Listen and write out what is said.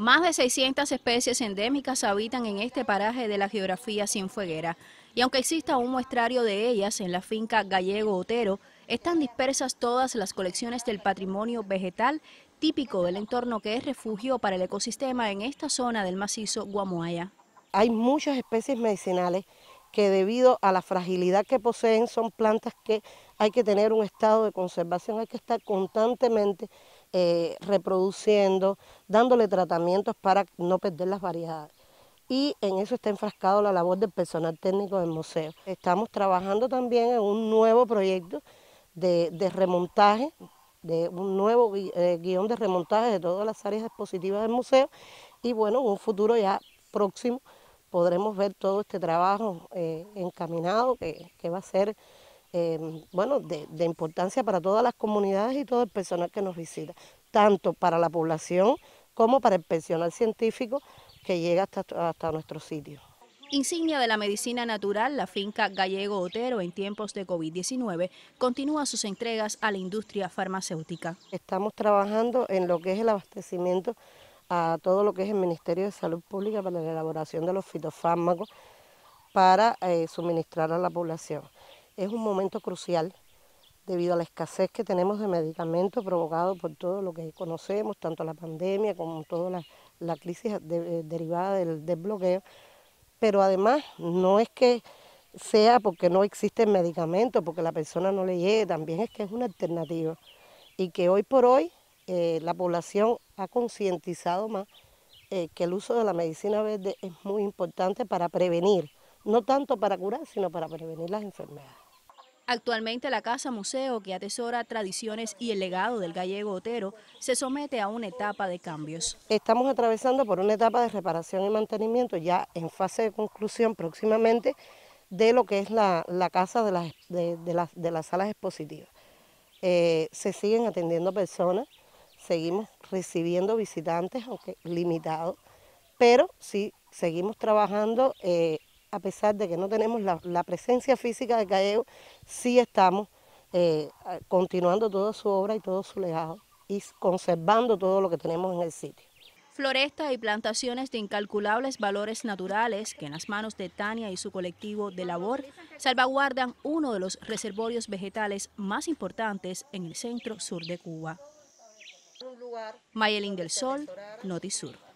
Más de 600 especies endémicas habitan en este paraje de la geografía Cienfueguera y aunque exista un muestrario de ellas en la finca Gallego Otero, están dispersas todas las colecciones del patrimonio vegetal típico del entorno que es refugio para el ecosistema en esta zona del macizo Guamuaya. Hay muchas especies medicinales que debido a la fragilidad que poseen son plantas que hay que tener un estado de conservación, hay que estar constantemente eh, reproduciendo, dándole tratamientos para no perder las variedades. Y en eso está enfrascado la labor del personal técnico del museo. Estamos trabajando también en un nuevo proyecto de, remontaje, de un nuevo eh, guión de remontaje de todas las áreas expositivas del museo. Y bueno, en un futuro ya próximo podremos ver todo este trabajo eh, encaminado que, que va a ser Em, bueno, de, importancia para todas las comunidades y todo el personal que nos visita, tanto para la población como para el personal científico que llega hasta, nuestro sitio. Insignia de la medicina natural, la finca Gallego Otero en tiempos de COVID-19 continúa sus entregas a la industria farmacéutica. Estamos trabajando en lo que es el abastecimiento a todo lo que es el Ministerio de Salud Pública para la elaboración de los fitofármacos para eh, suministrar a la población es un momento crucial debido a la escasez que tenemos de medicamentos provocado por todo lo que conocemos, tanto la pandemia como toda la, crisis eh, derivada del, desbloqueo Pero además no es que sea porque no existen medicamentos, porque la persona no le llegue, también es que es una alternativa. Y que hoy por hoy eh, la población ha concientizado más eh, que el uso de la medicina verde es muy importante para prevenir, no tanto para curar, sino para prevenir las enfermedades. Actualmente la Casa Museo, que atesora tradiciones y el legado del gallego Otero, se somete a una etapa de cambios. Estamos atravesando por una etapa de reparación y mantenimiento, ya en fase de conclusión próximamente, de lo que es la, casa de las, las, de las salas expositivas. Eh, se siguen atendiendo personas, seguimos recibiendo visitantes, aunque limitados, pero sí seguimos trabajando eh, a pesar de que no tenemos la, presencia física de Calleo, sí estamos eh, continuando toda su obra y todo su legado y conservando todo lo que tenemos en el sitio. Florestas y plantaciones de incalculables valores naturales que en las manos de Tania y su colectivo de labor salvaguardan uno de los reservorios vegetales más importantes en el centro sur de Cuba. Mayelín del Sol, Notisur.